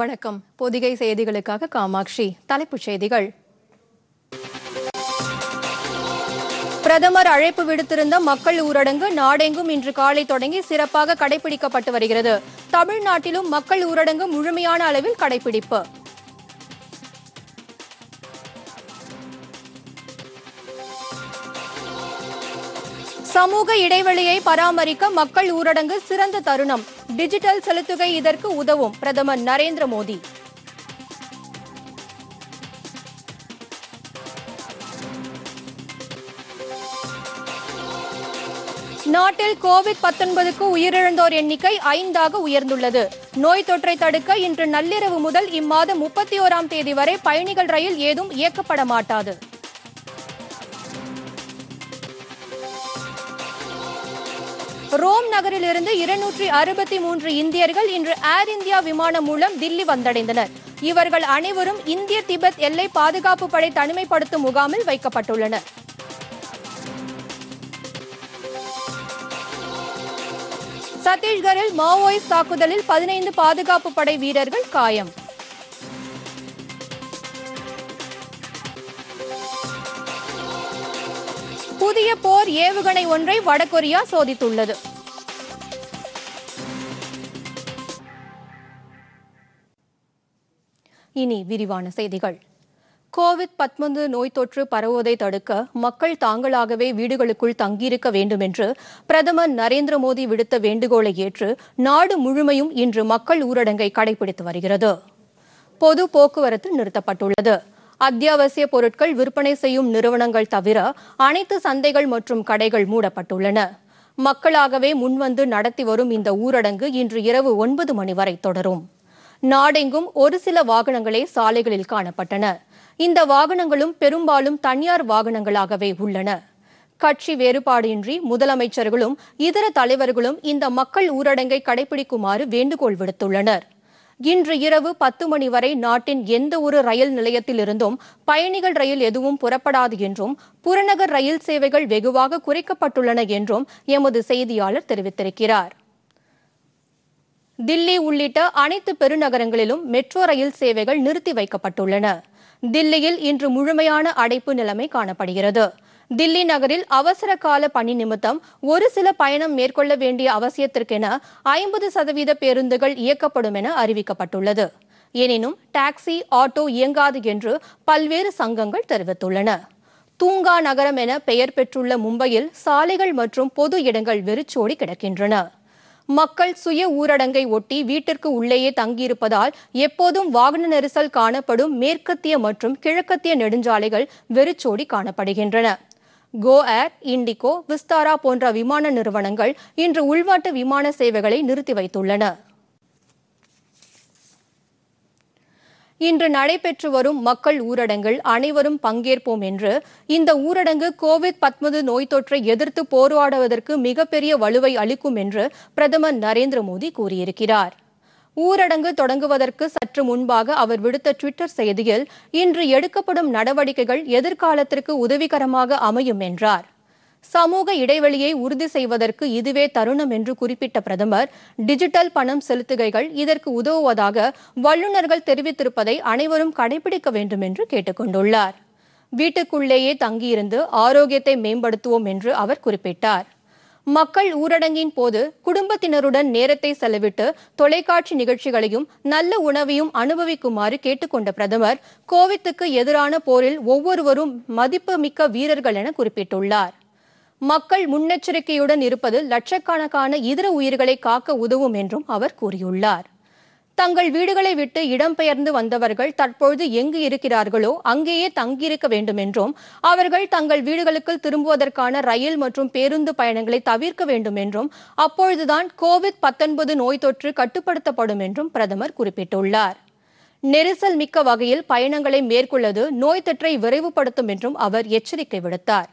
வணக்கம் பொதிகை செய்திகளுக்காக காமாட்சி தலைப்புச் செய்திகள் பிரதமர் அழைப்பு விடுத்திருந்த மக்கள் ஊரடங்கு நாடெங்கும் இன்று காலை தொடங்கி சிறப்பாக கடைபிடிக்கப்பட்டு வருகிறது தமிழ்நாட்டிலும் மக்கள் ஊரடங்கு முழுமையான அளவில் கடைபிடிப்பு சமூக இடைவெளியை பராமரிக்க மக்கள் ஊரடங்கு சிறந்த தருணம் டிஜிட்டல் செலுத்துகை இதற்கு உதவும் பிரதமர் நரேந்திர மோடி நாட்டில் கோவிட் பத்தொன்பதுக்கு உயிரிழந்தோர் எண்ணிக்கை ஐந்தாக உயர்ந்துள்ளது நோய் தொற்றை தடுக்க இன்று நள்ளிரவு முதல் இம்மாதம் முப்பத்தி ஓராம் தேதி வரை பயணிகள் ரயில் ஏதும் இயக்கப்பட மாட்டாது ரோம் நகரிலிருந்து இருநூற்றி அறுபத்தி மூன்று இந்தியர்கள் இன்று ஏர் இந்தியா விமானம் மூலம் தில்லி வந்தடைந்தனர் இவர்கள் அனைவரும் இந்திய திபெத் எல்லை பாதுகாப்பு படை தனிமைப்படுத்தும் முகாமில் வைக்கப்பட்டுள்ளனர் சத்தீஸ்கரில் மாவோயிஸ்ட் தாக்குதலில் பதினைந்து பாதுகாப்பு படை வீரர்கள் காயம் புதிய போர் ஏவுகணை ஒன்றை வடகொரியா சோதித்துள்ளது இனி விரிவான செய்திகள் கோவிட் பத்தொன்பது நோய் தொற்று பரவுவதை தடுக்க மக்கள் தாங்களாகவே வீடுகளுக்குள் தங்கியிருக்க வேண்டும் என்று பிரதமர் நரேந்திர மோடி விடுத்த வேண்டுகோளை ஏற்று நாடு முழுமையும் இன்று மக்கள் ஊரடங்கை கடைபிடித்து வருகிறது பொது போக்குவரத்து நிறுத்தப்பட்டுள்ளது அத்தியாவசிய பொருட்கள் விற்பனை செய்யும் நிறுவனங்கள் தவிர அனைத்து சந்தைகள் மற்றும் கடைகள் மூடப்பட்டுள்ளன மக்களாகவே முன்வந்து நடத்தி வரும் இந்த ஊரடங்கு இன்று இரவு ஒன்பது மணி வரை தொடரும் நாடெங்கும் ஒரு சில வாகனங்களே சாலைகளில் காணப்பட்டன இந்த வாகனங்களும் பெரும்பாலும் தனியார் வாகனங்களாகவே உள்ளன கட்சி வேறுபாடின்றி முதலமைச்சர்களும் இதர தலைவர்களும் இந்த மக்கள் ஊரடங்கை கடைபிடிக்குமாறு வேண்டுகோள் விடுத்துள்ளனர் இன்று இரவு பத்து மணி வரை நாட்டின் எந்த ஒரு ரயில் நிலையத்திலிருந்தும் பயணிகள் ரயில் எதுவும் புறப்படாது என்றும் புறநகர் ரயில் சேவைகள் வெகுவாக குறைக்கப்பட்டுள்ளன என்றும் எமது செய்தியாளர் தெரிவித்திருக்கிறார் தில்லி உள்ளிட்ட அனைத்து பெருநகரங்களிலும் மெட்ரோ ரயில் சேவைகள் நிறுத்தி வைக்கப்பட்டுள்ளன தில்லியில் இன்று முழுமையான அடைப்பு நிலைமை காணப்படுகிறது தில்லி நகரில் அவசர கால பணி நிமித்தம் ஒரு சில பயணம் மேற்கொள்ள வேண்டிய அவசியத்திற்கென ஐம்பது சதவீத பேருந்துகள் இயக்கப்படும் என அறிவிக்கப்பட்டுள்ளது எனினும் டாக்ஸி ஆட்டோ இயங்காது என்று பல்வேறு சங்கங்கள் தெரிவித்துள்ளன தூங்கா நகரம் என பெயர் பெற்றுள்ள மும்பையில் சாலைகள் மற்றும் பொது இடங்கள் வெறிச்சோடி கிடக்கின்றன மக்கள் சுய ஊரடங்கை ஒட்டி வீட்டிற்கு உள்ளேயே தங்கியிருப்பதால் எப்போதும் வாகன நெரிசல் காணப்படும் மேற்கத்திய மற்றும் கிழக்கத்திய நெடுஞ்சாலைகள் வெறிச்சோடி காணப்படுகின்றன கோ ஏர் இண்டிகோ விஸ்தாரா போன்ற விமான நிறுவனங்கள் இன்று உள்நாட்டு விமான சேவைகளை நிறுத்தி வைத்துள்ளன இன்று நடைபெற்று வரும் மக்கள் ஊரடங்கில் அனைவரும் பங்கேற்போம் என்று இந்த ஊரடங்கு கோவிட் பத்தொன்பது நோய் தொற்றை எதிர்த்து போராடுவதற்கு மிகப்பெரிய வலுவை அளிக்கும் என்று பிரதமர் நரேந்திர மோடி கூறியிருக்கிறார் ஊரடங்கு தொடங்குவதற்கு சற்று முன்பாக அவர் விடுத்த டுவிட்டர் செய்தியில் இன்று எடுக்கப்படும் நடவடிக்கைகள் எதிர்காலத்திற்கு உதவிகரமாக அமையும் என்றார் சமூக இடைவெளியை உறுதி செய்வதற்கு இதுவே தருணம் என்று குறிப்பிட்ட பிரதமர் டிஜிட்டல் பணம் செலுத்துகைகள் இதற்கு உதவுவதாக வல்லுநர்கள் தெரிவித்திருப்பதை அனைவரும் கடைபிடிக்க வேண்டும் என்று கேட்டுக்கொண்டுள்ளார் வீட்டுக்குள்ளேயே தங்கியிருந்து ஆரோக்கியத்தை மேம்படுத்துவோம் என்று அவர் குறிப்பிட்டார் மக்கள் ஊரடங்கின் போது குடும்பத்தினருடன் நேரத்தை செலவிட்டு தொலைக்காட்சி நிகழ்ச்சிகளையும் நல்ல உணவையும் அனுபவிக்குமாறு கேட்டுக்கொண்ட பிரதமர் கோவித்துக்கு எதிரான போரில் ஒவ்வொருவரும் மதிப்புமிக்க வீரர்கள் என குறிப்பிட்டுள்ளார் மக்கள் முன்னெச்சரிக்கையுடன் இருப்பது லட்சக்கணக்கான இதர உயிர்களை காக்க உதவும் என்றும் அவர் கூறியுள்ளார் தங்கள் வீடுகளை விட்டு இடம்பெயர்ந்து வந்தவர்கள் தற்பொழுது எங்கு இருக்கிறார்களோ அங்கேயே தங்கியிருக்க வேண்டும் என்றும் அவர்கள் தங்கள் வீடுகளுக்கு திரும்புவதற்கான ரயில் மற்றும் பேருந்து பயணங்களை தவிர்க்க வேண்டும் என்றும் அப்பொழுதுதான் கோவிட் பத்தொன்பது நோய் தொற்று கட்டுப்படுத்தப்படும் என்றும் பிரதமர் குறிப்பிட்டுள்ளார் நெரிசல் மிக்க வகையில் பயணங்களை மேற்கொள்ளது நோய் தொற்றை விரைவுபடுத்தும் என்றும் அவர் எச்சரிக்கை விடுத்தார்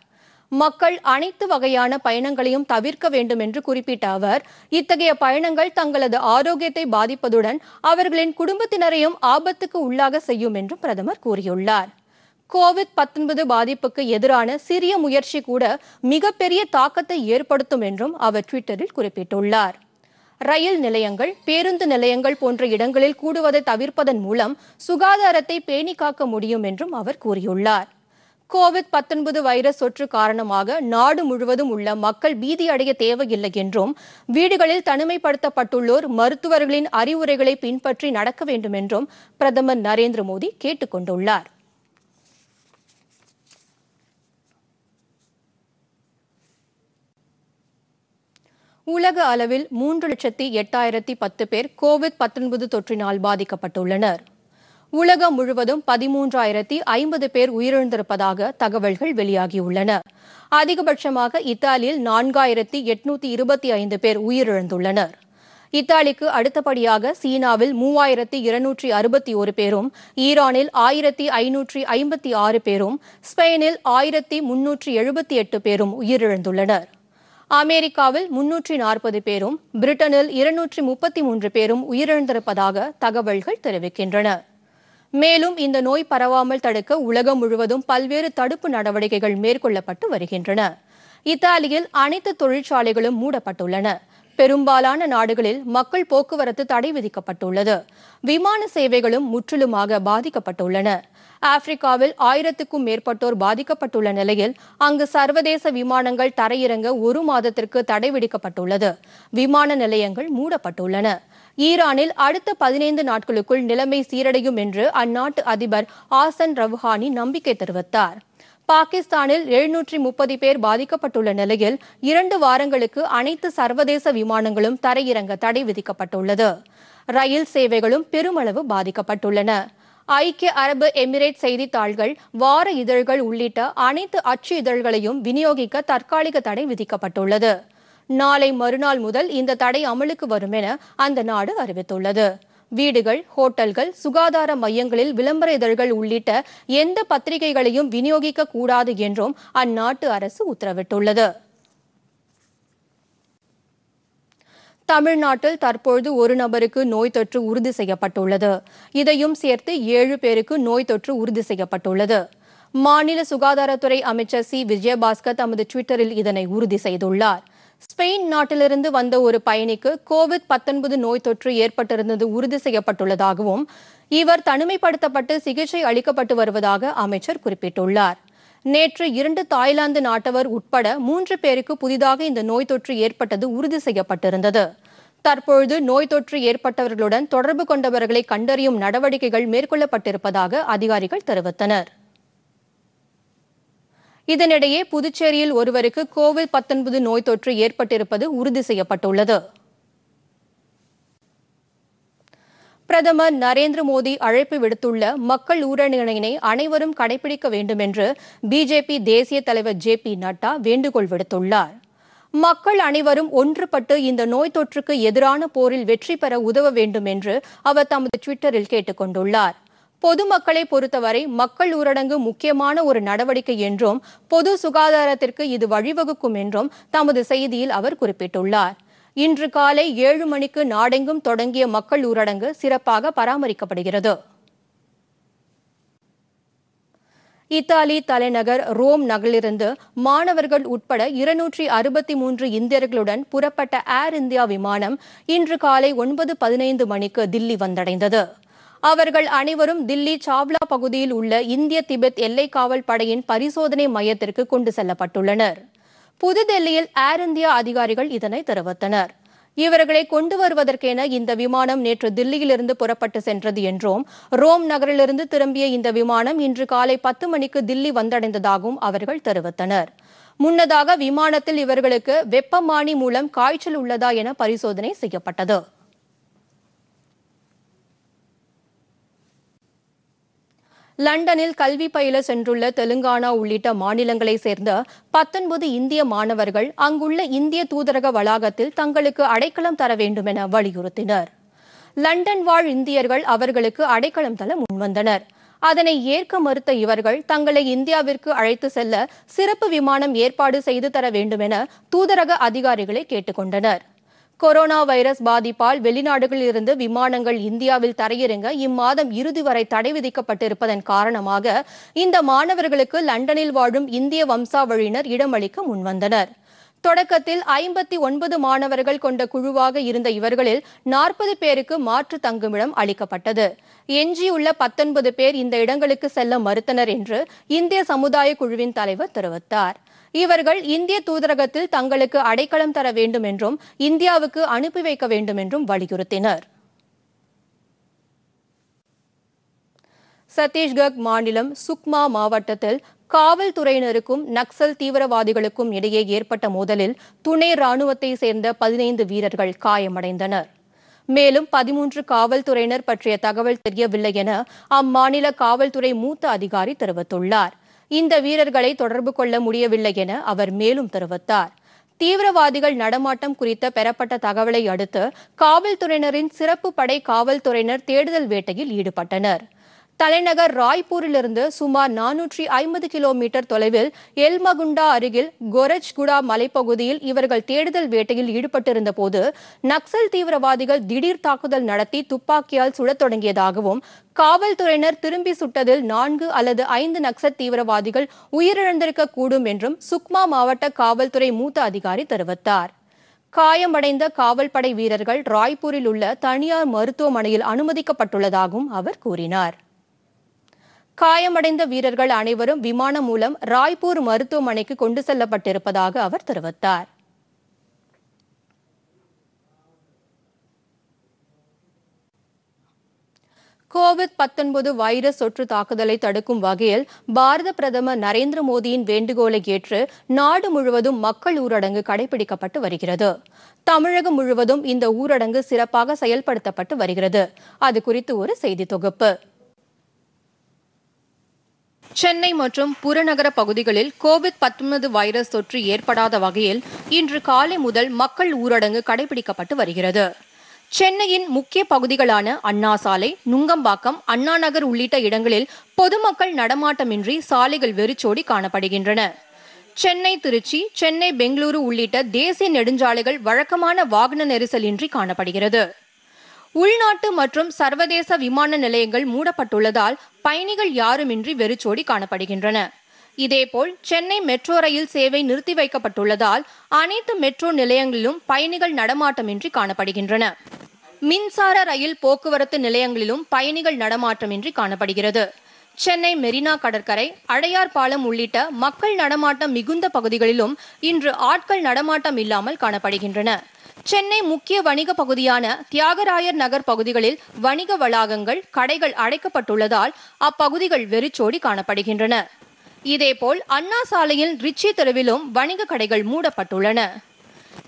மக்கள் அனைத்து வகையான பயணங்களையும் தவிர்க்க வேண்டும் என்று குறிப்பிட்ட அவர் இத்தகைய பயணங்கள் தங்களது ஆரோக்கியத்தை பாதிப்பதுடன் அவர்களின் குடும்பத்தினரையும் ஆபத்துக்கு உள்ளாக செய்யும் என்றும் பிரதமர் கூறியுள்ளார் கோவிட் பத்தொன்பது பாதிப்புக்கு எதிரான சிறிய முயற்சி கூட மிகப்பெரிய தாக்கத்தை ஏற்படுத்தும் என்றும் அவர் ட்விட்டரில் குறிப்பிட்டுள்ளார் ரயில் நிலையங்கள் பேருந்து நிலையங்கள் போன்ற இடங்களில் கூடுவதை தவிர்ப்பதன் மூலம் சுகாதாரத்தை பேணி காக்க முடியும் என்றும் அவர் கூறியுள்ளார் கோவிட் பத்தொன்பது வைரஸ் தொற்று காரணமாக நாடு முழுவதும் உள்ள மக்கள் பீதியடைய தேவையில்லை என்றும் வீடுகளில் தனிமைப்படுத்தப்பட்டுள்ளோர் மருத்துவர்களின் அறிவுரைகளை பின்பற்றி நடக்க வேண்டும் என்றும் பிரதமர் நரேந்திர மோடி கேட்டுக் கொண்டுள்ளார் உலக அளவில் மூன்று லட்சத்தி எட்டாயிரத்தி பத்து பேர் கோவிட் தொற்றினால் பாதிக்கப்பட்டுள்ளனர் உலகம் முழுவதும் பதிமூன்றாயிரத்தி ஐம்பது பேர் உயிரிழந்திருப்பதாக தகவல்கள் வெளியாகியுள்ளன அதிகபட்சமாக இத்தாலியில் நான்காயிரத்தி எட்நூத்தி இருபத்தி ஐந்து பேர் உயிரிழந்துள்ளனர் இத்தாலிக்கு அடுத்தபடியாக சீனாவில் மூவாயிரத்தி இருநூற்றி அறுபத்தி ஒரு பேரும் ஈரானில் ஆயிரத்தி ஐநூற்றி ஐம்பத்தி ஆறு பேரும் ஸ்பெயினில் ஆயிரத்தி முன்னூற்றி எழுபத்தி எட்டு பேரும் உயிரிழந்துள்ளனர் அமெரிக்காவில் முன்னூற்றி நாற்பது பேரும் பிரிட்டனில் இருநூற்றி முப்பத்தி மூன்று பேரும் உயிரிழந்திருப்பதாக தகவல்கள் தெரிவிக்கின்றன மேலும் இந்த நோய் பரவாமல் தடுக்க உலகம் முழுவதும் பல்வேறு தடுப்பு நடவடிக்கைகள் மேற்கொள்ளப்பட்டு வருகின்றன இத்தாலியில் அனைத்து தொழிற்சாலைகளும் மூடப்பட்டுள்ளன பெரும்பாலான நாடுகளில் மக்கள் போக்குவரத்து தடை விதிக்கப்பட்டுள்ளது விமான சேவைகளும் முற்றிலுமாக பாதிக்கப்பட்டுள்ளன ஆப்பிரிக்காவில் ஆயிரத்துக்கும் மேற்பட்டோர் பாதிக்கப்பட்டுள்ள நிலையில் அங்கு சர்வதேச விமானங்கள் தரையிறங்க ஒரு மாதத்திற்கு தடை விதிக்கப்பட்டுள்ளது விமான நிலையங்கள் மூடப்பட்டுள்ளன ஈரானில் அடுத்த பதினைந்து நாட்களுக்குள் நிலைமை சீரடையும் என்று அந்நாட்டு அதிபர் ஆசன் ரவுஹானி நம்பிக்கை தெரிவித்தார் பாகிஸ்தானில் எழுநூற்றி முப்பது பேர் பாதிக்கப்பட்டுள்ள நிலையில் இரண்டு வாரங்களுக்கு அனைத்து சர்வதேச விமானங்களும் தரையிறங்க தடை விதிக்கப்பட்டுள்ளது ரயில் சேவைகளும் பெருமளவு பாதிக்கப்பட்டுள்ளன ஐக்கிய அரபு எமிரேட் செய்தித்தாள்கள் வார இதழ்கள் உள்ளிட்ட அனைத்து அச்சு இதழ்களையும் விநியோகிக்க தற்காலிக தடை விதிக்கப்பட்டுள்ளது நாளை மறுநாள் முதல் இந்த தடை அமலுக்கு வரும் என அந்த நாடு அறிவித்துள்ளது வீடுகள் ஹோட்டல்கள் சுகாதார மையங்களில் விளம்பர இதழ்கள் உள்ளிட்ட எந்த பத்திரிகைகளையும் விநியோகிக்க கூடாது என்றும் அந்நாட்டு அரசு உத்தரவிட்டுள்ளது தமிழ்நாட்டில் தற்பொழுது ஒரு நபருக்கு நோய் தொற்று உறுதி செய்யப்பட்டுள்ளது இதையும் சேர்த்து ஏழு பேருக்கு நோய் தொற்று உறுதி செய்யப்பட்டுள்ளது மாநில சுகாதாரத்துறை அமைச்சர் சி விஜயபாஸ்கர் தமது டுவிட்டரில் இதனை உறுதி செய்துள்ளார் ஸ்பெயின் நாட்டிலிருந்து வந்த ஒரு பயணிக்கு கோவிட் பத்தொன்பது நோய் தொற்று ஏற்பட்டிருந்தது உறுதி செய்யப்பட்டுள்ளதாகவும் இவர் தனிமைப்படுத்தப்பட்டு சிகிச்சை அளிக்கப்பட்டு வருவதாக அமைச்சர் குறிப்பிட்டுள்ளார் நேற்று இரண்டு தாய்லாந்து நாட்டவர் உட்பட மூன்று பேருக்கு புதிதாக இந்த நோய் தொற்று ஏற்பட்டது உறுதி செய்யப்பட்டிருந்தது தற்பொழுது நோய் தொற்று ஏற்பட்டவர்களுடன் தொடர்பு கொண்டவர்களை கண்டறியும் நடவடிக்கைகள் மேற்கொள்ளப்பட்டிருப்பதாக அதிகாரிகள் தெரிவித்தனர் இதனிடையே புதுச்சேரியில் ஒருவருக்கு கோவிட் பத்தொன்பது நோய் தொற்று ஏற்பட்டிருப்பது உறுதி செய்யப்பட்டுள்ளது பிரதமர் நரேந்திர மோடி அழைப்பு விடுத்துள்ள மக்கள் ஊரணியினை அனைவரும் கடைபிடிக்க வேண்டும் என்று பிஜேபி தேசிய தலைவர் ஜே பி நட்டா வேண்டுகோள் விடுத்துள்ளார் மக்கள் அனைவரும் ஒன்றுபட்டு இந்த நோய் தொற்றுக்கு எதிரான போரில் வெற்றி பெற உதவ வேண்டும் என்று அவர் தமது டுவிட்டரில் கேட்டுக் கொண்டுள்ளார் பொதுமக்களை பொறுத்தவரை மக்கள் ஊரடங்கு முக்கியமான ஒரு நடவடிக்கை என்றும் பொது சுகாதாரத்திற்கு இது வழிவகுக்கும் என்றும் தமது செய்தியில் அவர் குறிப்பிட்டுள்ளார் இன்று காலை ஏழு மணிக்கு நாடெங்கும் தொடங்கிய மக்கள் ஊரடங்கு சிறப்பாக பராமரிக்கப்படுகிறது இத்தாலி தலைநகர் ரோம் நகரிலிருந்து மாணவர்கள் உட்பட இருநூற்றி அறுபத்தி மூன்று இந்தியர்களுடன் புறப்பட்ட ஏர் இந்தியா விமானம் இன்று காலை ஒன்பது பதினைந்து மணிக்கு தில்லி வந்தடைந்தது அவர்கள் அனைவரும் தில்லி சாவ்லா பகுதியில் உள்ள இந்திய திபெத் எல்லை காவல் படையின் பரிசோதனை மையத்திற்கு கொண்டு செல்லப்பட்டுள்ளனர் புதுதில்லியில் ஏர் இந்தியா அதிகாரிகள் இதனை தெரிவித்தனர் இவர்களை கொண்டு வருவதற்கென இந்த விமானம் நேற்று தில்லியிலிருந்து புறப்பட்டு சென்றது என்றும் ரோம் நகரிலிருந்து திரும்பிய இந்த விமானம் இன்று காலை பத்து மணிக்கு தில்லி வந்தடைந்ததாகவும் அவர்கள் தெரிவித்தனர் முன்னதாக விமானத்தில் இவர்களுக்கு வெப்பமானி மூலம் காய்ச்சல் உள்ளதா என பரிசோதனை செய்யப்பட்டது லண்டனில் கல்வி பயில சென்றுள்ள தெலுங்கானா உள்ளிட்ட மாநிலங்களைச் சேர்ந்த பத்தொன்பது இந்திய மாணவர்கள் அங்குள்ள இந்திய தூதரக வளாகத்தில் தங்களுக்கு அடைக்கலம் தர வேண்டும் என வலியுறுத்தினர் லண்டன் வாழ் இந்தியர்கள் அவர்களுக்கு அடைக்கலம் தர முன்வந்தனர் அதனை ஏற்க மறுத்த இவர்கள் தங்களை இந்தியாவிற்கு அழைத்து செல்ல சிறப்பு விமானம் ஏற்பாடு செய்து தர வேண்டும் என தூதரக அதிகாரிகளை கேட்டுக்கொண்டனா் கொரோனா வைரஸ் பாதிப்பால் வெளிநாடுகளில் இருந்து விமானங்கள் இந்தியாவில் தரையிறங்க இம்மாதம் இறுதி வரை தடை விதிக்கப்பட்டிருப்பதன் காரணமாக இந்த மாணவர்களுக்கு லண்டனில் வாழும் இந்திய வம்சாவழியினர் இடமளிக்க முன்வந்தனர் தொடக்கத்தில் ஐம்பத்தி ஒன்பது மாணவர்கள் கொண்ட குழுவாக இருந்த இவர்களில் நாற்பது பேருக்கு மாற்று தங்குமிடம் அளிக்கப்பட்டது எஞ்சியுள்ள பத்தொன்பது பேர் இந்த இடங்களுக்கு செல்ல மறுத்தனர் என்று இந்திய சமுதாய குழுவின் தலைவர் தெரிவித்தார் இவர்கள் இந்திய தூதரகத்தில் தங்களுக்கு அடைக்கலம் தர வேண்டும் என்றும் இந்தியாவுக்கு அனுப்பி வைக்க வேண்டும் என்றும் வலியுறுத்தினர் சத்தீஸ்கர் மாநிலம் சுக்மா மாவட்டத்தில் காவல்துறையினருக்கும் நக்சல் தீவிரவாதிகளுக்கும் இடையே ஏற்பட்ட மோதலில் துணை ராணுவத்தை சேர்ந்த பதினைந்து வீரர்கள் காயமடைந்தனர் மேலும் பதிமூன்று காவல்துறையினர் பற்றிய தகவல் தெரியவில்லை என அம்மாநில காவல்துறை மூத்த அதிகாரி தெரிவித்துள்ளார் இந்த வீரர்களை தொடர்பு கொள்ள முடியவில்லை என அவர் மேலும் தெரிவித்தார் தீவிரவாதிகள் நடமாட்டம் குறித்த பெறப்பட்ட தகவலை அடுத்து காவல்துறையினரின் சிறப்பு படை காவல்துறையினர் தேடுதல் வேட்டையில் ஈடுபட்டனர் தலைநகர் ராய்ப்பூரிலிருந்து சுமார் நானூற்றி ஐம்பது கிலோமீட்டர் தொலைவில் எல்மகுண்டா அருகில் கொரஜ்குடா மலைப்பகுதியில் இவர்கள் தேடுதல் வேட்டையில் ஈடுபட்டிருந்த போது நக்சல் தீவிரவாதிகள் திடீர் தாக்குதல் நடத்தி துப்பாக்கியால் சுடத் தொடங்கியதாகவும் காவல்துறையினர் திரும்பி சுட்டதில் நான்கு அல்லது ஐந்து நக்சல் தீவிரவாதிகள் உயிரிழந்திருக்க கூடும் என்றும் சுக்மா மாவட்ட காவல்துறை மூத்த அதிகாரி தெரிவித்தார் காயமடைந்த காவல்படை வீரர்கள் ராய்ப்பூரில் உள்ள தனியார் மருத்துவமனையில் அனுமதிக்கப்பட்டுள்ளதாகவும் அவர் கூறினார் காயமடைந்த வீரர்கள் அனைவரும் விமானம் மூலம் ராய்ப்பூர் மருத்துவமனைக்கு கொண்டு செல்லப்பட்டிருப்பதாக அவர் தெரிவித்தார் கோவிட் பத்தொன்பது வைரஸ் தொற்று தாக்குதலை தடுக்கும் வகையில் பாரத பிரதமர் நரேந்திர மோடியின் வேண்டுகோளை ஏற்று நாடு முழுவதும் மக்கள் ஊரடங்கு கடைபிடிக்கப்பட்டு வருகிறது தமிழகம் முழுவதும் இந்த ஊரடங்கு சிறப்பாக செயல்படுத்தப்பட்டு வருகிறது அது குறித்து ஒரு செய்தி தொகுப்பு சென்னை மற்றும் புறநகர பகுதிகளில் கோவிட் பத்தொன்பது வைரஸ் தொற்று ஏற்படாத வகையில் இன்று காலை முதல் மக்கள் ஊரடங்கு கடைபிடிக்கப்பட்டு வருகிறது சென்னையின் முக்கிய பகுதிகளான அண்ணா சாலை நுங்கம்பாக்கம் அண்ணா நகர் உள்ளிட்ட இடங்களில் பொதுமக்கள் நடமாட்டமின்றி சாலைகள் வெறிச்சோடி காணப்படுகின்றன சென்னை திருச்சி சென்னை பெங்களூரு உள்ளிட்ட தேசிய நெடுஞ்சாலைகள் வழக்கமான வாகன நெரிசலின்றி காணப்படுகிறது உள்நாட்டு மற்றும் சர்வதேச விமான நிலையங்கள் மூடப்பட்டுள்ளதால் பயணிகள் யாருமின்றி வெறிச்சோடி காணப்படுகின்றன இதேபோல் சென்னை மெட்ரோ ரயில் சேவை நிறுத்தி வைக்கப்பட்டுள்ளதால் அனைத்து மெட்ரோ நிலையங்களிலும் பயணிகள் நடமாட்டமின்றி காணப்படுகின்றன மின்சார ரயில் போக்குவரத்து நிலையங்களிலும் பயணிகள் நடமாட்டமின்றி காணப்படுகிறது சென்னை மெரினா கடற்கரை அடையார் பாலம் உள்ளிட்ட மக்கள் நடமாட்டம் மிகுந்த பகுதிகளிலும் இன்று ஆட்கள் நடமாட்டம் இல்லாமல் காணப்படுகின்றன சென்னை முக்கிய வணிக பகுதியான தியாகராயர் நகர் பகுதிகளில் வணிக வளாகங்கள் கடைகள் அடைக்கப்பட்டுள்ளதால் அப்பகுதிகள் வெறிச்சோடி காணப்படுகின்றன இதேபோல் அண்ணா சாலையில் ரிச்சி தெருவிலும் வணிக கடைகள் மூடப்பட்டுள்ளன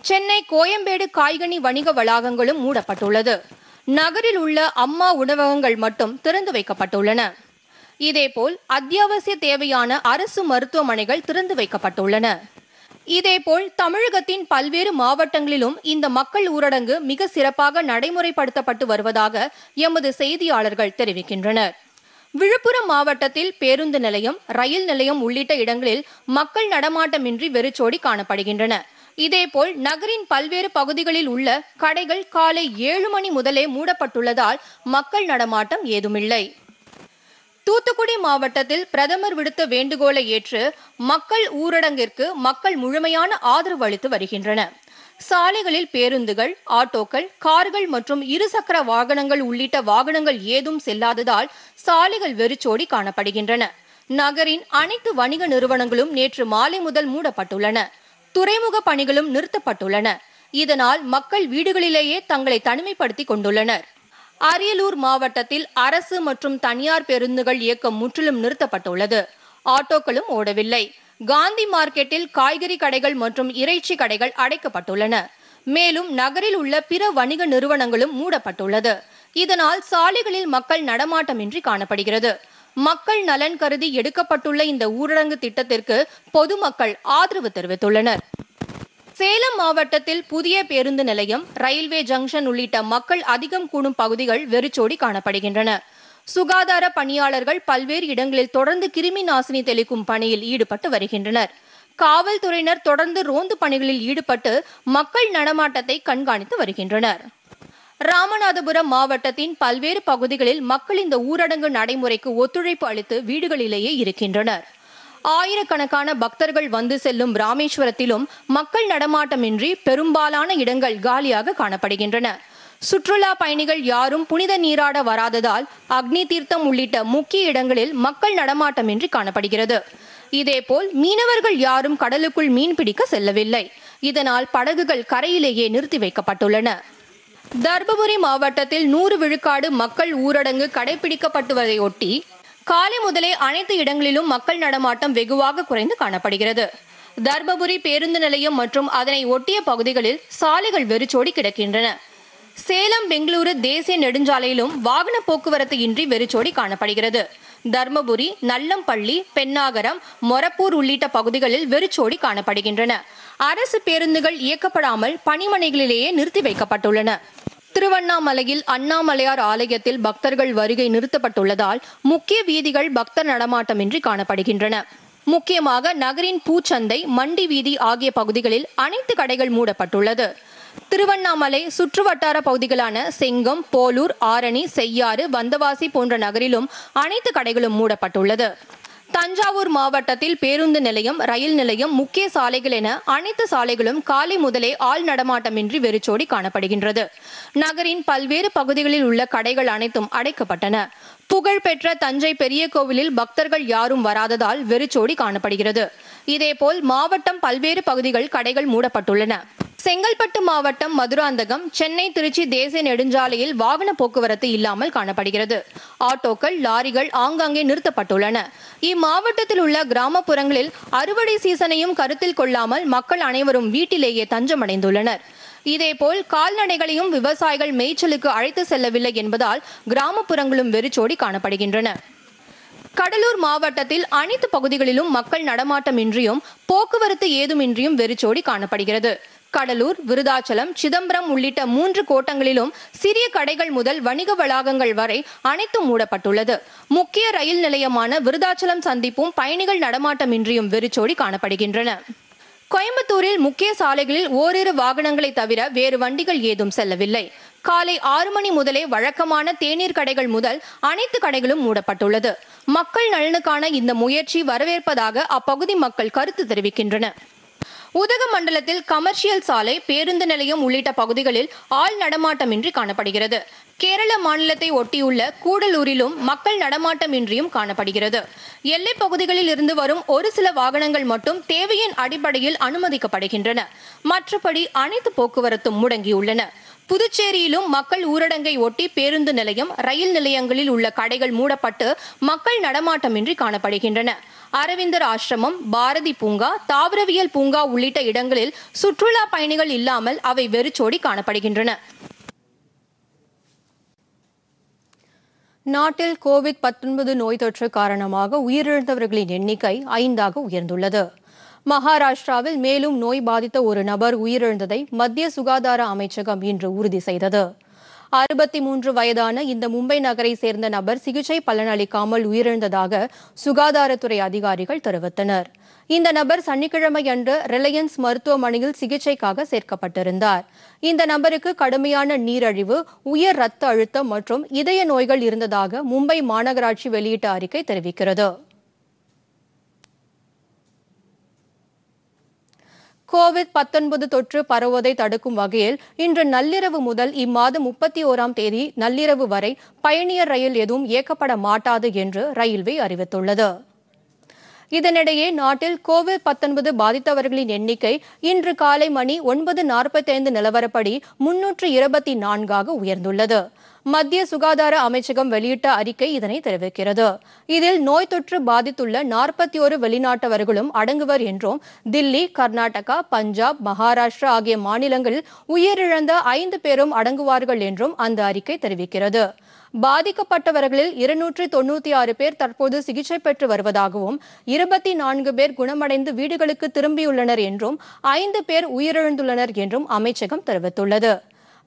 சென்னை கோயம்பேடு காய்கனி வணிக வளாகங்களும் மூடப்பட்டுள்ளது நகரில் உள்ள அம்மா உணவகங்கள் மட்டும் திறந்து வைக்கப்பட்டுள்ளன இதேபோல் அத்தியாவசிய தேவையான அரசு மருத்துவமனைகள் திறந்து வைக்கப்பட்டுள்ளன இதேபோல் தமிழகத்தின் பல்வேறு மாவட்டங்களிலும் இந்த மக்கள் ஊரடங்கு மிக சிறப்பாக நடைமுறைப்படுத்தப்பட்டு வருவதாக எமது செய்தியாளர்கள் தெரிவிக்கின்றனர் விழுப்புரம் மாவட்டத்தில் பேருந்து நிலையம் ரயில் நிலையம் உள்ளிட்ட இடங்களில் மக்கள் நடமாட்டமின்றி வெறிச்சோடி காணப்படுகின்றன இதேபோல் நகரின் பல்வேறு பகுதிகளில் உள்ள கடைகள் காலை ஏழு மணி முதலே மூடப்பட்டுள்ளதால் மக்கள் நடமாட்டம் ஏதுமில்லை தூத்துக்குடி மாவட்டத்தில் பிரதமர் விடுத்த வேண்டுகோளை ஏற்று மக்கள் ஊரடங்கிற்கு மக்கள் முழுமையான ஆதரவு அளித்து வருகின்றனர் சாலைகளில் பேருந்துகள் ஆட்டோக்கள் கார்கள் மற்றும் இருசக்கர வாகனங்கள் உள்ளிட்ட வாகனங்கள் ஏதும் செல்லாததால் சாலைகள் வெறிச்சோடி காணப்படுகின்றன நகரின் அனைத்து வணிக நிறுவனங்களும் நேற்று மாலை முதல் மூடப்பட்டுள்ளன துறைமுக பணிகளும் நிறுத்தப்பட்டுள்ளன இதனால் மக்கள் வீடுகளிலேயே தங்களை தனிமைப்படுத்திக் கொண்டுள்ளனர் அரியலூர் மாவட்டத்தில் அரசு மற்றும் தனியார் பேருந்துகள் இயக்கம் முற்றிலும் நிறுத்தப்பட்டுள்ளது ஆட்டோக்களும் ஓடவில்லை காந்தி மார்க்கெட்டில் காய்கறி கடைகள் மற்றும் இறைச்சி கடைகள் அடைக்கப்பட்டுள்ளன மேலும் நகரில் உள்ள பிற வணிக நிறுவனங்களும் மூடப்பட்டுள்ளது இதனால் சாலைகளில் மக்கள் நடமாட்டமின்றி காணப்படுகிறது மக்கள் நலன் கருதி எடுக்கப்பட்டுள்ள இந்த ஊரடங்கு திட்டத்திற்கு பொதுமக்கள் ஆதரவு தெரிவித்துள்ளனர் சேலம் மாவட்டத்தில் புதிய பேருந்து நிலையம் ரயில்வே ஜங்ஷன் உள்ளிட்ட மக்கள் அதிகம் கூடும் பகுதிகள் வெறிச்சோடி காணப்படுகின்றன சுகாதார பணியாளர்கள் பல்வேறு இடங்களில் தொடர்ந்து கிருமி நாசினி தெளிக்கும் பணியில் ஈடுபட்டு வருகின்றனர் காவல்துறையினர் தொடர்ந்து ரோந்து பணிகளில் ஈடுபட்டு மக்கள் நடமாட்டத்தை கண்காணித்து வருகின்றனர் ராமநாதபுரம் மாவட்டத்தின் பல்வேறு பகுதிகளில் மக்கள் இந்த ஊரடங்கு நடைமுறைக்கு ஒத்துழைப்பு அளித்து வீடுகளிலேயே இருக்கின்றனர் ஆயிரக்கணக்கான பக்தர்கள் வந்து செல்லும் ராமேஸ்வரத்திலும் மக்கள் நடமாட்டமின்றி பெரும்பாலான இடங்கள் காலியாக காணப்படுகின்றன சுற்றுலா பயணிகள் யாரும் புனித நீராட வராததால் அக்னி தீர்த்தம் உள்ளிட்ட முக்கிய இடங்களில் மக்கள் நடமாட்டமின்றி காணப்படுகிறது இதேபோல் மீனவர்கள் யாரும் கடலுக்குள் மீன் பிடிக்க செல்லவில்லை இதனால் படகுகள் கரையிலேயே நிறுத்தி வைக்கப்பட்டுள்ளன தர்மபுரி மாவட்டத்தில் நூறு விழுக்காடு மக்கள் ஊரடங்கு கடைபிடிக்கப்பட்டுவதையொட்டி காலை முதலே அனைத்து இடங்களிலும் மக்கள் நடமாட்டம் வெகுவாக குறைந்து காணப்படுகிறது தர்மபுரி பேருந்து நிலையம் மற்றும் அதனை ஒட்டிய பகுதிகளில் சாலைகள் வெறிச்சோடி கிடக்கின்றன சேலம் பெங்களூரு தேசிய நெடுஞ்சாலையிலும் வாகன போக்குவரத்து இன்றி வெறிச்சோடி காணப்படுகிறது தர்மபுரி நல்லம்பள்ளி பெண்ணாகரம் மொரப்பூர் உள்ளிட்ட பகுதிகளில் வெறிச்சோடி காணப்படுகின்றன அரசு பேருந்துகள் இயக்கப்படாமல் பணிமனைகளிலேயே நிறுத்தி வைக்கப்பட்டுள்ளன திருவண்ணாமலையில் அண்ணாமலையார் ஆலயத்தில் பக்தர்கள் வருகை நிறுத்தப்பட்டுள்ளதால் முக்கிய வீதிகள் பக்தர் நடமாட்டமின்றி காணப்படுகின்றன முக்கியமாக நகரின் பூச்சந்தை மண்டி வீதி ஆகிய பகுதிகளில் அனைத்து கடைகள் மூடப்பட்டுள்ளது திருவண்ணாமலை சுற்றுவட்டார பகுதிகளான செங்கம் போலூர் ஆரணி செய்யாறு வந்தவாசி போன்ற நகரிலும் அனைத்து கடைகளும் மூடப்பட்டுள்ளது தஞ்சாவூர் மாவட்டத்தில் பேருந்து நிலையம் ரயில் நிலையம் முக்கிய சாலைகள் என அனைத்து சாலைகளும் காலை முதலே ஆள் நடமாட்டமின்றி வெறிச்சோடி காணப்படுகின்றது நகரின் பல்வேறு பகுதிகளில் உள்ள கடைகள் அனைத்தும் அடைக்கப்பட்டன புகழ்பெற்ற தஞ்சை பெரிய கோவிலில் பக்தர்கள் யாரும் வராததால் வெறிச்சோடி காணப்படுகிறது இதேபோல் மாவட்டம் பல்வேறு பகுதிகள் கடைகள் மூடப்பட்டுள்ளன செங்கல்பட்டு மாவட்டம் மதுராந்தகம் சென்னை திருச்சி தேசிய நெடுஞ்சாலையில் வாகன போக்குவரத்து இல்லாமல் காணப்படுகிறது ஆட்டோக்கள் லாரிகள் ஆங்காங்கே நிறுத்தப்பட்டுள்ளன இம்மாவட்டத்தில் உள்ள கிராமப்புறங்களில் அறுவடை சீசனையும் கருத்தில் கொள்ளாமல் மக்கள் அனைவரும் வீட்டிலேயே தஞ்சமடைந்துள்ளனர் இதேபோல் கால்நடைகளையும் விவசாயிகள் மேய்ச்சலுக்கு அழைத்து செல்லவில்லை என்பதால் கிராமப்புறங்களும் வெறிச்சோடி காணப்படுகின்றன கடலூர் மாவட்டத்தில் அனைத்து பகுதிகளிலும் மக்கள் நடமாட்டமின்றியும் போக்குவரத்து ஏதுமின்றியும் வெறிச்சோடி காணப்படுகிறது கடலூர் விருதாச்சலம் சிதம்பரம் உள்ளிட்ட மூன்று கோட்டங்களிலும் சிறிய கடைகள் முதல் வணிக வளாகங்கள் வரை அனைத்தும் மூடப்பட்டுள்ளது முக்கிய ரயில் நிலையமான விருதாச்சலம் சந்திப்பும் பயணிகள் நடமாட்டமின்றியும் வெறிச்சோடி காணப்படுகின்றன கோயம்புத்தூரில் முக்கிய சாலைகளில் ஓரிரு வாகனங்களை தவிர வேறு வண்டிகள் ஏதும் செல்லவில்லை காலை ஆறு மணி முதலே வழக்கமான தேநீர் கடைகள் முதல் அனைத்து கடைகளும் மூடப்பட்டுள்ளது மக்கள் நலனுக்கான இந்த முயற்சி வரவேற்பதாக அப்பகுதி மக்கள் கருத்து தெரிவிக்கின்றனர் உதகமண்டலத்தில் கமர்ஷியல் சாலை பேருந்து நிலையம் உள்ளிட்ட பகுதிகளில் ஆள் நடமாட்டமின்றி காணப்படுகிறது கேரள மாநிலத்தை ஒட்டியுள்ள கூடலூரிலும் மக்கள் நடமாட்டமின்றியும் காணப்படுகிறது எல்லைப் பகுதிகளில் இருந்து வரும் ஒரு சில வாகனங்கள் மட்டும் தேவையின் அடிப்படையில் அனுமதிக்கப்படுகின்றன மற்றபடி அனைத்து போக்குவரத்தும் முடங்கியுள்ளன புதுச்சேரியிலும் மக்கள் ஊரடங்கை ஒட்டி பேருந்து நிலையம் ரயில் நிலையங்களில் உள்ள கடைகள் மூடப்பட்டு மக்கள் நடமாட்டமின்றி காணப்படுகின்றன அரவிந்தர் ஆசிரமம் பாரதி பூங்கா தாவரவியல் பூங்கா உள்ளிட்ட இடங்களில் சுற்றுலா பயணிகள் இல்லாமல் அவை வெறிச்சோடி காணப்படுகின்றன நாட்டில் கோவிட் பத்தொன்பது நோய் தொற்று காரணமாக உயிரிழந்தவர்களின் எண்ணிக்கை ஐந்தாக உயர்ந்துள்ளது மகாராஷ்டிராவில் மேலும் நோய் பாதித்த ஒரு நபர் உயிரிழந்ததை மத்திய சுகாதார அமைச்சகம் இன்று உறுதி செய்தது அறுபத்தி மூன்று வயதான இந்த மும்பை நகரை சேர்ந்த நபர் சிகிச்சை பலனளிக்காமல் உயிரிழந்ததாக சுகாதாரத்துறை அதிகாரிகள் தெரிவித்தனர் இந்த நபர் சனிக்கிழமை அன்று ரிலையன்ஸ் மருத்துவமனையில் சிகிச்சைக்காக சேர்க்கப்பட்டிருந்தார் இந்த நபருக்கு கடுமையான நீரழிவு உயர் ரத்த அழுத்தம் மற்றும் இதய நோய்கள் இருந்ததாக மும்பை மாநகராட்சி வெளியிட்ட அறிக்கை தெரிவிக்கிறது கோவிட் பத்தொன்பது தொற்று பரவுவதை தடுக்கும் வகையில் இன்று நள்ளிரவு முதல் இம்மாதம் முப்பத்தி ஓராம் தேதி நள்ளிரவு வரை பயணியர் ரயில் எதுவும் இயக்கப்பட மாட்டாது என்று ரயில்வே அறிவித்துள்ளது இதனிடையே நாட்டில் கோவிட் பத்தொன்பது பாதித்தவர்களின் எண்ணிக்கை இன்று காலை மணி ஒன்பது நாற்பத்தைந்து நிலவரப்படி முன்னூற்று இருபத்தி நான்காக உயர்ந்துள்ளது மத்திய சுகாதார அமைச்சகம் வெளியிட்ட அறிக்கை இதனை தெரிவிக்கிறது இதில் நோய் தொற்று பாதித்துள்ள நாற்பத்தி ஒரு வெளிநாட்டவர்களும் அடங்குவர் என்றும் தில்லி கர்நாடகா பஞ்சாப் மகாராஷ்டிரா ஆகிய மாநிலங்களில் உயிரிழந்த ஐந்து பேரும் அடங்குவார்கள் என்றும் அந்த அறிக்கை தெரிவிக்கிறது பாதிக்கப்பட்டவர்களில் இருநூற்றி தொன்னூத்தி ஆறு பேர் தற்போது சிகிச்சை பெற்று வருவதாகவும் இருபத்தி நான்கு பேர் குணமடைந்து வீடுகளுக்கு திரும்பியுள்ளனர் என்றும் ஐந்து பேர் உயிரிழந்துள்ளனர் என்றும் அமைச்சகம் தெரிவித்துள்ளது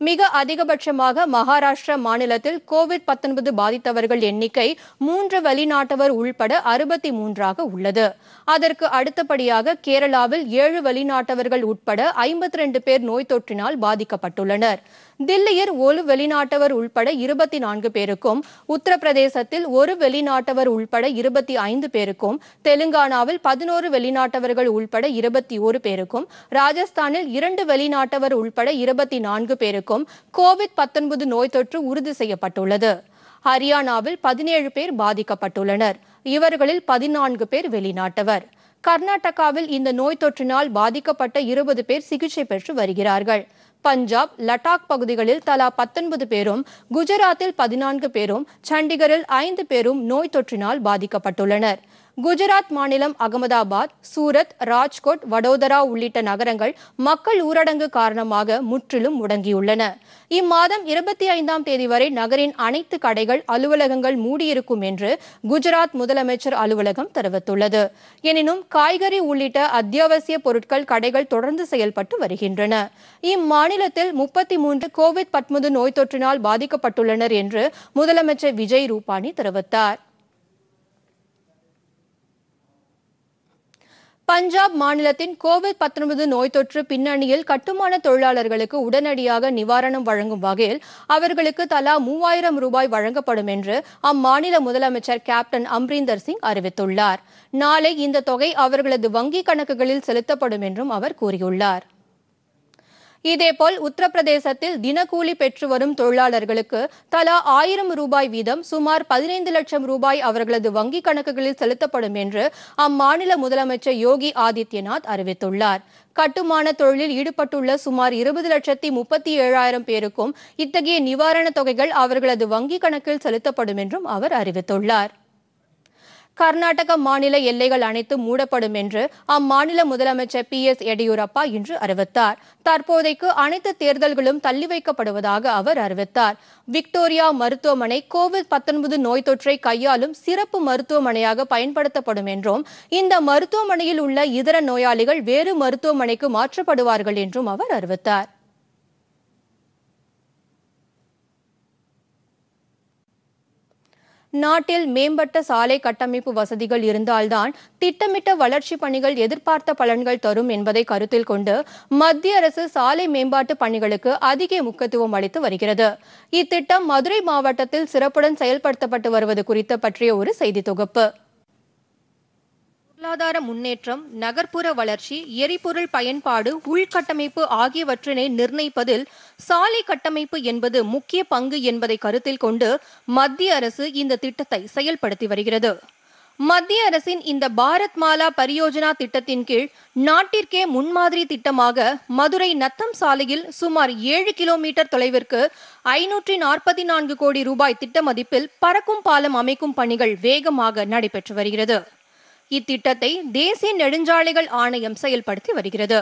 மிக அதிகபட்சமாக மகாராஷ்டிரா மாநிலத்தில் கோவிட் பத்தொன்பது பாதித்தவர்கள் எண்ணிக்கை மூன்று வெளிநாட்டவர் உள்பட அறுபத்தி மூன்றாக உள்ளது அதற்கு அடுத்தபடியாக கேரளாவில் ஏழு வெளிநாட்டவர்கள் உட்பட ஐம்பத்தி ரெண்டு பேர் நோய் தொற்றினால் பாதிக்கப்பட்டுள்ளனர் தில்லியில் ஒரு வெளிநாட்டவர் உள்பட இருபத்தி நான்கு பேருக்கும் உத்தரப்பிரதேசத்தில் ஒரு வெளிநாட்டவர் உள்பட இருபத்தி ஐந்து பேருக்கும் தெலுங்கானாவில் பதினோரு வெளிநாட்டவர்கள் உள்பட இருபத்தி ஒரு பேருக்கும் ராஜஸ்தானில் இரண்டு வெளிநாட்டவர் உள்பட இருபத்தி நான்கு பேருக்கும் கோவிட் பத்தொன்பது நோய் தொற்று உறுதி செய்யப்பட்டுள்ளது ஹரியானாவில் பதினேழு பேர் பாதிக்கப்பட்டுள்ளனர் இவர்களில் பதினான்கு பேர் வெளிநாட்டவர் கர்நாடகாவில் இந்த நோய் தொற்றினால் பாதிக்கப்பட்ட இருபது பேர் சிகிச்சை பெற்று வருகிறார்கள் பஞ்சாப் லடாக் பகுதிகளில் தலா பத்தொன்பது பேரும் குஜராத்தில் பதினான்கு பேரும் சண்டிகரில் ஐந்து பேரும் நோய் தொற்றினால் பாதிக்கப்பட்டுள்ளனர் குஜராத் மாநிலம் அகமதாபாத் சூரத் ராஜ்கோட் வடோதரா உள்ளிட்ட நகரங்கள் மக்கள் ஊரடங்கு காரணமாக முற்றிலும் முடங்கியுள்ளன இம்மாதம் இருபத்தி ஐந்தாம் தேதி வரை நகரின் அனைத்து கடைகள் அலுவலகங்கள் மூடியிருக்கும் என்று குஜராத் முதலமைச்சர் அலுவலகம் தெரிவித்துள்ளது எனினும் காய்கறி உள்ளிட்ட அத்தியாவசிய பொருட்கள் கடைகள் தொடர்ந்து செயல்பட்டு வருகின்றன இம்மாநிலத்தில் முப்பத்தி மூன்று கோவிட் பத்தொன்பது நோய் தொற்றினால் பாதிக்கப்பட்டுள்ளனர் என்று முதலமைச்சர் விஜய் ரூபானி தெரிவித்தார் பஞ்சாப் மாநிலத்தின் கோவிட் பத்தொன்பது நோய் தொற்று பின்னணியில் கட்டுமான தொழிலாளர்களுக்கு உடனடியாக நிவாரணம் வழங்கும் வகையில் அவர்களுக்கு தலா மூவாயிரம் ரூபாய் வழங்கப்படும் என்று அம்மாநில முதலமைச்சர் கேப்டன் அம்ரீந்தர் சிங் அறிவித்துள்ளார் நாளை இந்த தொகை அவர்களது வங்கிக் கணக்குகளில் செலுத்தப்படும் என்றும் அவர் கூறியுள்ளார் இதேபோல் உத்தரப்பிரதேசத்தில் தினக்கூலி பெற்று வரும் தொழிலாளர்களுக்கு தலா ஆயிரம் ரூபாய் வீதம் சுமார் பதினைந்து லட்சம் ரூபாய் அவர்களது வங்கிக் கணக்குகளில் செலுத்தப்படும் என்று அம்மாநில முதலமைச்சர் யோகி ஆதித்யநாத் அறிவித்துள்ளார் கட்டுமான தொழிலில் ஈடுபட்டுள்ள சுமார் இருபது லட்சத்தி முப்பத்தி ஏழாயிரம் பேருக்கும் இத்தகைய நிவாரணத் தொகைகள் அவர்களது வங்கிக் கணக்கில் செலுத்தப்படும் என்றும் அவர் அறிவித்துள்ளார் கர்நாடக மாநில எல்லைகள் அனைத்து மூடப்படும் என்று அம்மாநில முதலமைச்சர் பி எஸ் எடியூரப்பா இன்று அறிவித்தார் தற்போதைக்கு அனைத்து தேர்தல்களும் தள்ளி வைக்கப்படுவதாக அவர் அறிவித்தார் விக்டோரியா மருத்துவமனை கோவிட் பத்தொன்பது நோய் தொற்றை கையாளும் சிறப்பு மருத்துவமனையாக பயன்படுத்தப்படும் என்றும் இந்த மருத்துவமனையில் உள்ள இதர நோயாளிகள் வேறு மருத்துவமனைக்கு மாற்றப்படுவார்கள் என்றும் அவர் அறிவித்தார் நாட்டில் மேம்பட்ட சாலை கட்டமைப்பு வசதிகள் இருந்தால்தான் திட்டமிட்ட வளர்ச்சிப் பணிகள் எதிர்பார்த்த பலன்கள் தரும் என்பதை கருத்தில் கொண்டு மத்திய அரசு சாலை மேம்பாட்டு பணிகளுக்கு அதிக முக்கியத்துவம் அளித்து வருகிறது இத்திட்டம் மதுரை மாவட்டத்தில் சிறப்புடன் செயல்படுத்தப்பட்டு வருவது குறித்து பற்றிய ஒரு செய்தி தொகுப்பு பொருளாதார முன்னேற்றம் நகர்ப்புற வளர்ச்சி எரிபொருள் பயன்பாடு உள்கட்டமைப்பு ஆகியவற்றினை நிர்ணயிப்பதில் சாலை கட்டமைப்பு என்பது முக்கிய பங்கு என்பதை கருத்தில் கொண்டு மத்திய அரசு இந்த திட்டத்தை செயல்படுத்தி வருகிறது மத்திய அரசின் இந்த பாரத் மாலா பரியோஜனா திட்டத்தின் கீழ் நாட்டிற்கே முன்மாதிரி திட்டமாக மதுரை நத்தம் சாலையில் சுமார் ஏழு கிலோமீட்டர் தொலைவிற்கு ஐநூற்றி நாற்பத்தி நான்கு கோடி ரூபாய் திட்ட மதிப்பில் பறக்கும் பாலம் அமைக்கும் பணிகள் வேகமாக நடைபெற்று வருகிறது இத்திட்டத்தை தேசிய நெடுஞ்சாலைகள் ஆணையம் செயல்படுத்தி வருகிறது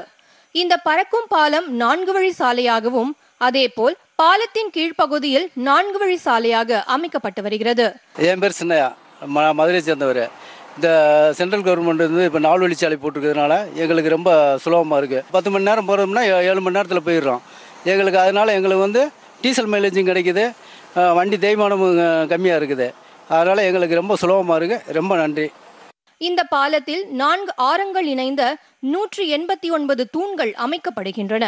இந்த பறக்கும் பாலம் நான்கு வழி சாலையாகவும் அதேபோல் பாலத்தின் கீழ்ப்பகுதியில் நான்கு வழி சாலையாக அமைக்கப்பட்டு வருகிறது என் பேர் சின்னையா மதுரை சேர்ந்தவர் இந்த சென்ட்ரல் கவர்மெண்ட் வந்து இப்போ நாலு வழிச்சாலை போட்டுருக்கிறதுனால எங்களுக்கு ரொம்ப சுலபமாக இருக்குது பத்து மணி நேரம் போகிறோம்னா ஏழு மணி நேரத்தில் போயிடுறோம் எங்களுக்கு அதனால் எங்களுக்கு வந்து டீசல் மைலேஜும் கிடைக்கிது வண்டி தேய்மானமும் கம்மியாக இருக்குது அதனால் எங்களுக்கு ரொம்ப சுலபமாக இருக்குது ரொம்ப நன்றி இந்த பாலத்தில் நான்கு ஆரங்கள் இணைந்த நூற்றி எண்பத்தி ஒன்பது தூண்கள் அமைக்கப்படுகின்றன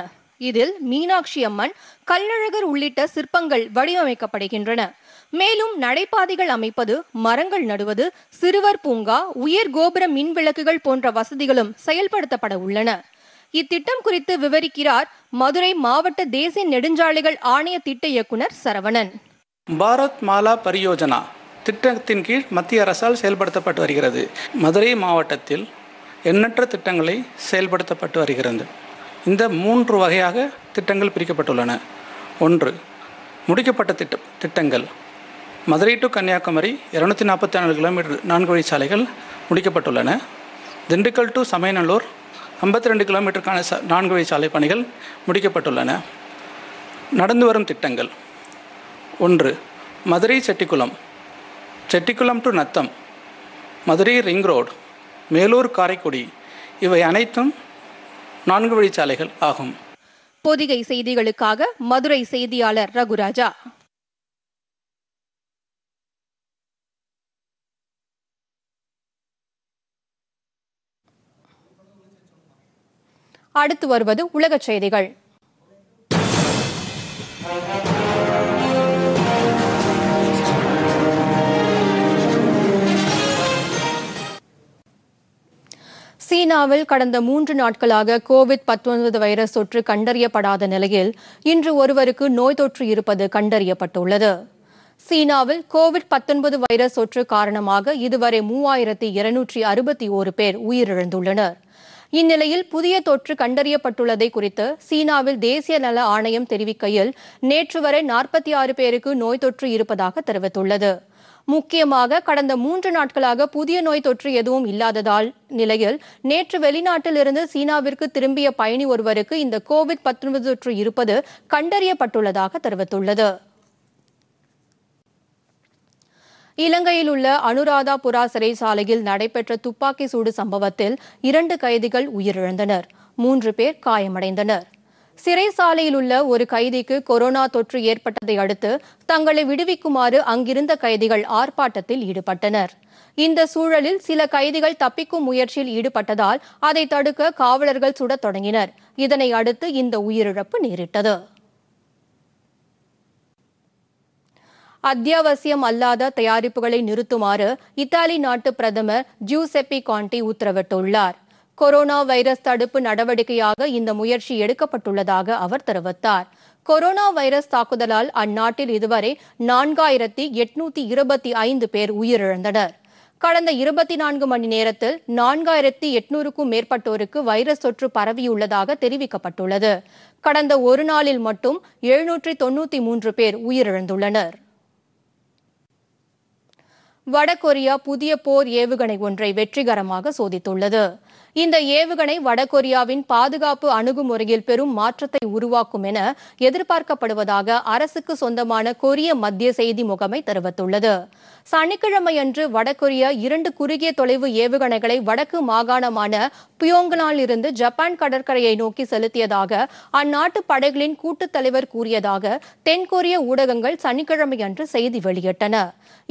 இதில் மீனாட்சி அம்மன் கல்லழகர் உள்ளிட்ட சிற்பங்கள் வடிவமைக்கப்படுகின்றன மேலும் நடைபாதைகள் அமைப்பது மரங்கள் நடுவது சிறுவர் பூங்கா உயர் கோபுர மின் விளக்குகள் போன்ற வசதிகளும் செயல்படுத்தப்பட உள்ளன இத்திட்டம் குறித்து விவரிக்கிறார் மதுரை மாவட்ட தேசிய நெடுஞ்சாலைகள் ஆணைய திட்ட இயக்குனர் சரவணன் பாரத் மாலா பரியோஜனா திட்டத்தின் கீழ் மத்திய அரசால் செயல்படுத்தப்பட்டு வருகிறது மதுரை மாவட்டத்தில் எண்ணற்ற திட்டங்களை செயல்படுத்தப்பட்டு வருகிறது இந்த மூன்று வகையாக திட்டங்கள் பிரிக்கப்பட்டுள்ளன ஒன்று முடிக்கப்பட்ட திட்ட திட்டங்கள் மதுரை டு கன்னியாகுமரி இரநூத்தி நாற்பத்தி நாலு கிலோமீட்டர் நான்கு வழி சாலைகள் முடிக்கப்பட்டுள்ளன திண்டுக்கல் டு சமயநல்லூர் ஐம்பத்தி ரெண்டு கிலோமீட்டருக்கான ச நான்கு வழி சாலை பணிகள் முடிக்கப்பட்டுள்ளன நடந்து வரும் திட்டங்கள் ஒன்று Madurai Chettikulam Chettikulam to Natham Madurai ring road Melur Karaikudi இவை அனைத்தும் நான்கு வழிச்சாலைகள் ஆகும் பொதிகை செய்திகளுக்காக மதுரை செய்தியாளர் ரகுராஜா அடுத்து வருவது உலகச் செய்திகள் சீனாவில் கடந்த மூன்று நாட்களாக கோவிட் பத்தொன்பது வைரஸ் தொற்று கண்டறியப்படாத நிலையில் இன்று ஒருவருக்கு நோய் தொற்று இருப்பது கண்டறியப்பட்டுள்ளது சீனாவில் கோவிட் பத்தொன்பது வைரஸ் தொற்று காரணமாக இதுவரை மூவாயிரத்தி இருநூற்றி அறுபத்தி ஒரு பேர் உயிரிழந்துள்ளனர் இந்நிலையில் புதிய தொற்று கண்டறியப்பட்டுள்ளதை குறித்து சீனாவில் தேசிய நல ஆணையம் தெரிவிக்கையில் நேற்று வரை நாற்பத்தி ஆறு பேருக்கு நோய் தொற்று இருப்பதாக தெரிவித்துள்ளது முக்கியமாக கடந்த மூன்று நாட்களாக புதிய நோய் தொற்று எதுவும் இல்லாததால் நிலையில் நேற்று வெளிநாட்டிலிருந்து சீனாவிற்கு திரும்பிய பயணி ஒருவருக்கு இந்த கோவிட் பத்தொன்பது தொற்று இருப்பது கண்டறியப்பட்டுள்ளதாக தெரிவித்துள்ளது இலங்கையில் உள்ள அனுராதாபுரா சிறைச்சாலையில் நடைபெற்ற துப்பாக்கி சூடு சம்பவத்தில் இரண்டு கைதிகள் உயிரிழந்தனர் மூன்று பேர் காயமடைந்தனர் சிறைசாலையில் உள்ள ஒரு கைதிக்கு கொரோனா தொற்று ஏற்பட்டதை அடுத்து தங்களை விடுவிக்குமாறு அங்கிருந்த கைதிகள் ஆர்ப்பாட்டத்தில் ஈடுபட்டனர் இந்த சூழலில் சில கைதிகள் தப்பிக்கும் முயற்சியில் ஈடுபட்டதால் அதை தடுக்க காவலர்கள் சுடத் தொடங்கினர் இதனை அடுத்து இந்த உயிரிழப்பு நேரிட்டது அத்தியாவசியம் அல்லாத தயாரிப்புகளை நிறுத்துமாறு இத்தாலி நாட்டு பிரதமர் ஜூசெப்பி கான்டி உத்தரவிட்டுள்ளார் கொரோனா வைரஸ் தடுப்பு நடவடிக்கையாக இந்த முயற்சி எடுக்கப்பட்டுள்ளதாக அவர் தெரிவித்தார் கொரோனா வைரஸ் தாக்குதலால் அந்நாட்டில் இதுவரை நான்காயிரத்தி எட்நூத்தி இருபத்தி ஐந்து பேர் உயிரிழந்தனர் கடந்த இருபத்தி நான்கு மணி நேரத்தில் நான்காயிரத்தி எட்நூறுக்கும் மேற்பட்டோருக்கு வைரஸ் தொற்று பரவியுள்ளதாக தெரிவிக்கப்பட்டுள்ளது கடந்த ஒரு நாளில் மட்டும் எழுநூற்றி தொன்னூத்தி மூன்று பேர் உயிரிழந்துள்ளனர் வடகொரியா புதிய போர் ஏவுகணை ஒன்றை வெற்றிகரமாக சோதித்துள்ளது இந்த ஏவுகணை வடகொரியாவின் பாதுகாப்பு அணுகுமுறையில் பெரும் மாற்றத்தை உருவாக்கும் என எதிர்பார்க்கப்படுவதாக அரசுக்கு சொந்தமான கொரிய மத்திய செய்தி முகமை தெரிவித்துள்ளது சனிக்கிழமையன்று வடகொரியா இரண்டு குறுகிய தொலைவு ஏவுகணைகளை வடக்கு மாகாணமான பியோங்கனால் இருந்து ஜப்பான் கடற்கரையை நோக்கி செலுத்தியதாக அந்நாட்டு படைகளின் கூட்டுத் தலைவர் கூறியதாக தென்கொரிய ஊடகங்கள் சனிக்கிழமையன்று செய்தி வெளியிட்டன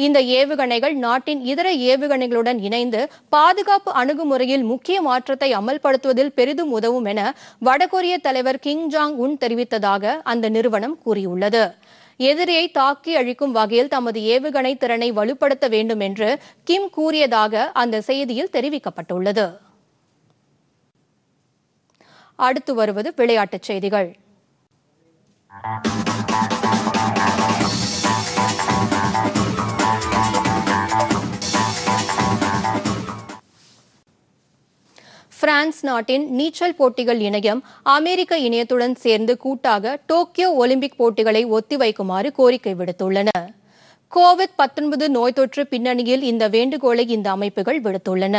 இந்த ஏவுகணைகள் நாட்டின் இதர ஏவுகணைகளுடன் இணைந்து பாதுகாப்பு அணுகுமுறையில் முக்கிய மாற்றத்தை அமல்படுத்துவதில் பெரிதும் உதவும் என வடகொரிய தலைவர் கிங் ஜாங் உன் தெரிவித்ததாக அந்த நிறுவனம் கூறியுள்ளது எதிரியை தாக்கி அழிக்கும் வகையில் தமது ஏவுகணை திறனை வலுப்படுத்த வேண்டும் என்று கிம் கூறியதாக அந்த செய்தியில் தெரிவிக்கப்பட்டுள்ளது அடுத்து வருவது விளையாட்டுச் செய்திகள் பிரான்ஸ் நாட்டின் நீச்சல் போட்டிகள் இணையம் அமெரிக்க இணையத்துடன் சேர்ந்து கூட்டாக டோக்கியோ ஒலிம்பிக் போட்டிகளை ஒத்திவைக்குமாறு கோரிக்கை விடுத்துள்ளன கோவிட் பத்தொன்பது நோய் தொற்று பின்னணியில் இந்த வேண்டுகோளை இந்த அமைப்புகள் விடுத்துள்ளன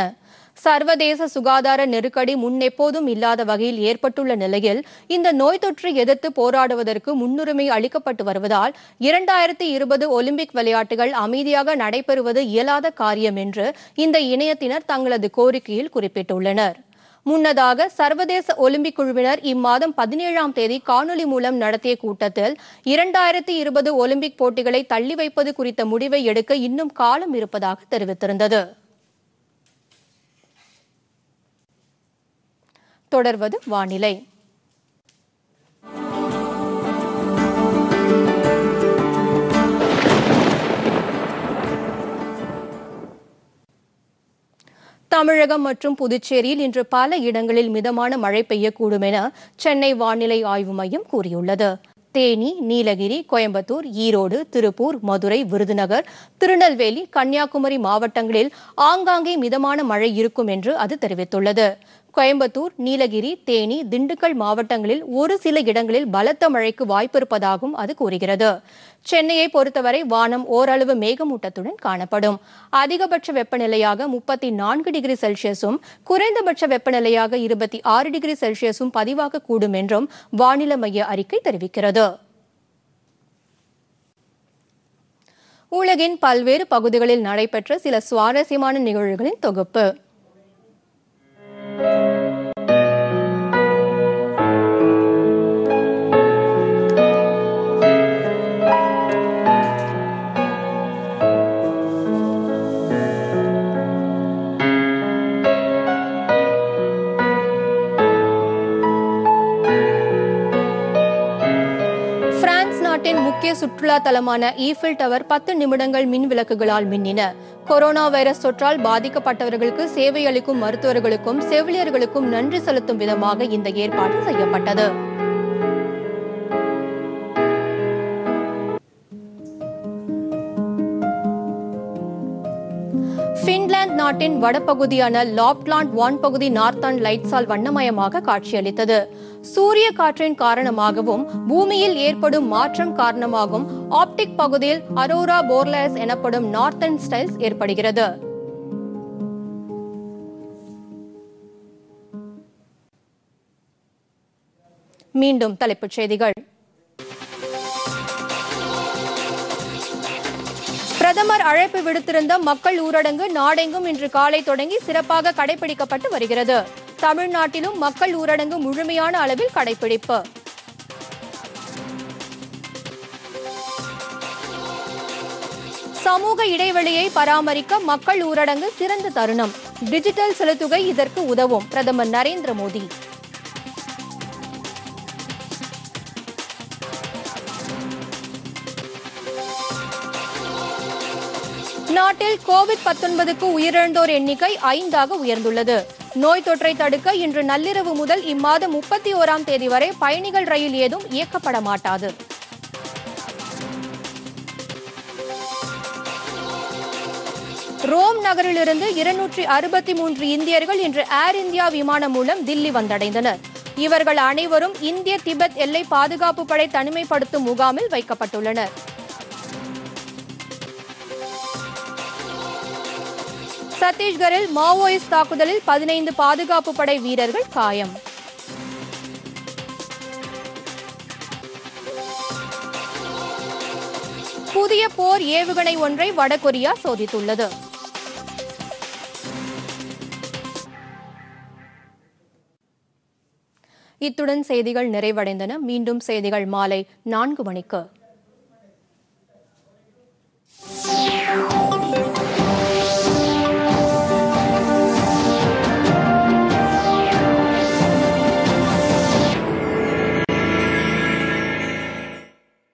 சர்வதேச சுகாதார நெருக்கடி முன்னெப்போதும் இல்லாத வகையில் ஏற்பட்டுள்ள நிலையில் இந்த நோய் தொற்று எதிர்த்து போராடுவதற்கு முன்னுரிமை அளிக்கப்பட்டு வருவதால் இரண்டாயிரத்தி இருபது ஒலிம்பிக் விளையாட்டுகள் அமைதியாக நடைபெறுவது இயலாத காரியம் என்று இந்த இணையத்தினர் தங்களது கோரிக்கையில் குறிப்பிட்டுள்ளனர் முன்னதாக சர்வதேச ஒலிம்பிக் குழுவினர் இம்மாதம் பதினேழாம் தேதி காணொலி மூலம் நடத்திய கூட்டத்தில் இரண்டாயிரத்தி இருபது ஒலிம்பிக் போட்டிகளை தள்ளி வைப்பது குறித்த முடிவை எடுக்க இன்னும் காலம் இருப்பதாக தெரிவித்திருந்தது தொடர்வது வானிலை தமிழகம் மற்றும் புதுச்சேரியில் இன்று பல இடங்களில் மிதமான மழை பெய்யக்கூடும் என சென்னை வானிலை ஆய்வு மையம் கூறியுள்ளது தேனி நீலகிரி கோயம்புத்தூர் ஈரோடு திருப்பூர் மதுரை விருதுநகர் திருநெல்வேலி கன்னியாகுமரி மாவட்டங்களில் ஆங்காங்கே மிதமான மழை இருக்கும் என்று அது தெரிவித்துள்ளது கோயம்புத்தூர் நீலகிரி தேனி திண்டுக்கல் மாவட்டங்களில் ஒரு சில இடங்களில் பலத்த மழைக்கு வாய்ப்பிருப்பதாகவும் அது கூறுகிறது சென்னையை பொறுத்தவரை வானம் ஓரளவு மேகமூட்டத்துடன் காணப்படும் அதிகபட்ச வெப்பநிலையாக முப்பத்தி நான்கு டிகிரி செல்சியஸும் குறைந்தபட்ச வெப்பநிலையாக இருபத்தி ஆறு டிகிரி செல்சியஸும் பதிவாகக்கூடும் என்றும் வானிலை மைய அறிக்கை தெரிவிக்கிறது உலகின் பல்வேறு பகுதிகளில் நடைபெற்ற சில சுவாரஸ்யமான நிகழ்வுகளின் தொகுப்பு முக்கிய சுற்றுலா தலமான ஈஃபில் டவர் பத்து நிமிடங்கள் மின் விளக்குகளால் மின்னின கொரோனா வைரஸ் தொற்றால் பாதிக்கப்பட்டவர்களுக்கு சேவை அளிக்கும் மருத்துவர்களுக்கும் செவிலியர்களுக்கும் நன்றி செலுத்தும் விதமாக இந்த ஏற்பாடு செய்யப்பட்டது நாட்டின் வடபகுதியான லாப்லாண்ட் வான்பகுதி நார்த்தான் லைட்ஸால் வண்ணமயமாக காட்சியளித்தது சூரிய காற்றின் காரணமாகவும் பூமியில் ஏற்படும் மாற்றம் காரணமாகவும் ஆப்டிக் பகுதியில் அரோரா போர்லஸ் எனப்படும் நார்த்தன் ஸ்டைல்ஸ் ஏற்படுகிறது மீண்டும் தலைப்புச் செய்திகள் பிரதமர் அழைப்பு விடுத்திருந்த மக்கள் ஊரடங்கு நாடெங்கும் இன்று காலை தொடங்கி சிறப்பாக கடைபிடிக்கப்பட்டு வருகிறது தமிழ்நாட்டிலும் மக்கள் ஊரடங்கு முழுமையான அளவில் கடைபிடிப்பு சமூக இடைவெளியை பராமரிக்க மக்கள் ஊரடங்கு சிறந்த தருணம் டிஜிட்டல் செலுத்துகை இதற்கு உதவும் பிரதமர் நரேந்திர மோடி நாட்டில் கோவிட் பத்தொன்பதுக்கு உயிரிழந்தோர் எண்ணிக்கை ஐந்தாக உயர்ந்துள்ளது நோய் தொற்றை தடுக்க இன்று நள்ளிரவு முதல் இம்மாதம் முப்பத்தி ஓராம் தேதி வரை பயணிகள் ரயில் ஏதும் இயக்கப்பட மாட்டாது ரோம் நகரிலிருந்து இருநூற்றி அறுபத்தி மூன்று இந்தியர்கள் இன்று ஏர் இந்தியா விமானம் மூலம் தில்லி வந்தடைந்தனர் இவர்கள் அனைவரும் இந்திய திபெத் எல்லை பாதுகாப்பு படை தனிமைப்படுத்தும் முகாமில் வைக்கப்பட்டுள்ளனா் சத்தீஸ்கரில் மாவோயிஸ்ட் தாக்குதலில் பதினைந்து பாதுகாப்பு படை வீரர்கள் காயம் புதிய போர் ஏவுகணை ஒன்றை வடகொரியா சோதித்துள்ளது இத்துடன் செய்திகள் நிறைவடைந்தன மீண்டும் செய்திகள் மாலை நான்கு மணிக்கு